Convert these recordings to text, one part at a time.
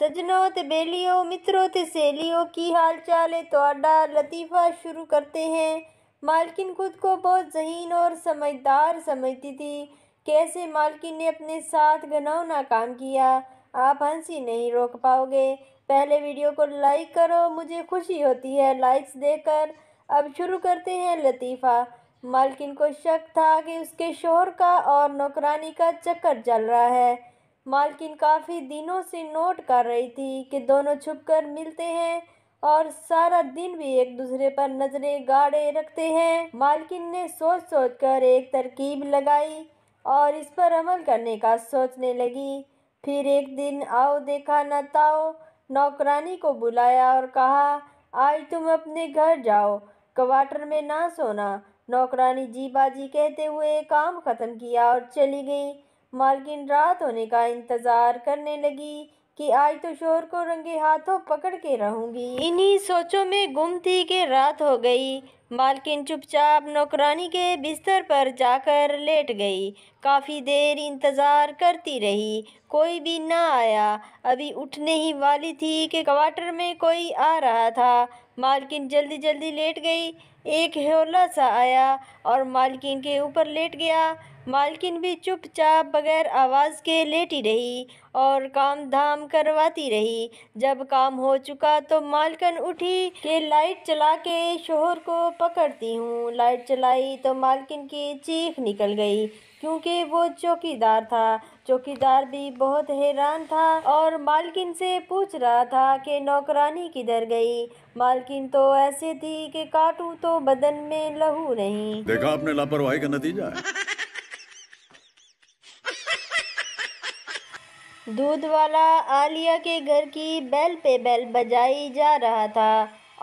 सजनों ते बेलियों मित्रों ते सहेलियों की हाल चाल है तो आडा लतीफ़ा शुरू करते हैं मालकिन खुद को बहुत जहीन और समझदार समझती थी कैसे मालकिन ने अपने साथ घनौना काम किया आप हंसी नहीं रोक पाओगे पहले वीडियो को लाइक करो मुझे खुशी होती है लाइक्स देकर अब शुरू करते हैं लतीफ़ा मालकिन को शक था कि उसके शोहर का और नौकरानी का चक्कर चल रहा है मालकिन काफ़ी दिनों से नोट कर रही थी कि दोनों छुपकर मिलते हैं और सारा दिन भी एक दूसरे पर नजरें गाड़े रखते हैं मालकिन ने सोच सोच कर एक तरकीब लगाई और इस पर अमल करने का सोचने लगी फिर एक दिन आओ देखा न ताओ नौकरानी को बुलाया और कहा आज तुम अपने घर जाओ क्वार्टर में ना सोना नौकरानी जी बाजी कहते हुए काम ख़त्म किया और चली गई मालकिन रात होने का इंतज़ार करने लगी कि आज तो शोर को रंगे हाथों पकड़ के रहूंगी इन्हीं सोचों में गुम थी कि रात हो गई मालकिन चुपचाप नौकरानी के बिस्तर पर जाकर लेट गई काफ़ी देर इंतज़ार करती रही कोई भी ना आया अभी उठने ही वाली थी कि क्वार्टर में कोई आ रहा था मालकिन जल्दी जल्दी लेट गई एक हेवला सा आया और मालकिन के ऊपर लेट गया मालकिन भी चुपचाप बगैर आवाज़ के लेटी रही और काम धाम करवाती रही जब काम हो चुका तो मालकन उठी कि लाइट चला के शोहर को पकड़ती हूँ लाइट चलाई तो मालकिन की चीख निकल गई क्योंकि वो चौकीदार था चौकीदार भी बहुत हैरान था और मालकिन से पूछ रहा था कि नौकरानी किधर गई मालकिन तो ऐसे थी कि काटू तो बदन में लहू नहीं देखा आपने लापरवाही का नतीजा दूध वाला आलिया के घर की बेल पे बेल बजाई जा रहा था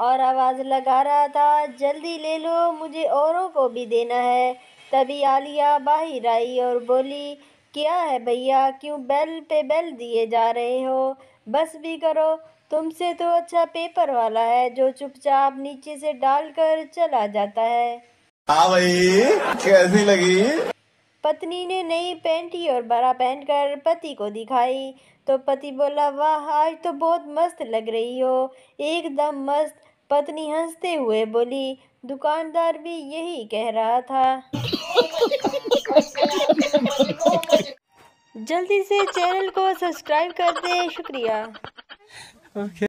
और आवाज़ लगा रहा था जल्दी ले लो मुझे औरों को भी देना है तभी आलिया बाहर आई और बोली क्या है भैया क्यों बेल पे बेल दिए जा रहे हो बस भी करो तुमसे तो अच्छा पेपर वाला है जो चुपचाप नीचे से डाल कर चला जाता है हाँ भाई कैसी लगी पत्नी ने नई पैंटी और बड़ा पहन कर पति को दिखाई तो पति बोला वाह आज तो बहुत मस्त लग रही हो एकदम मस्त पत्नी हंसते हुए बोली दुकानदार भी यही कह रहा था जल्दी से चैनल को सब्सक्राइब कर दे शुक्रिया okay.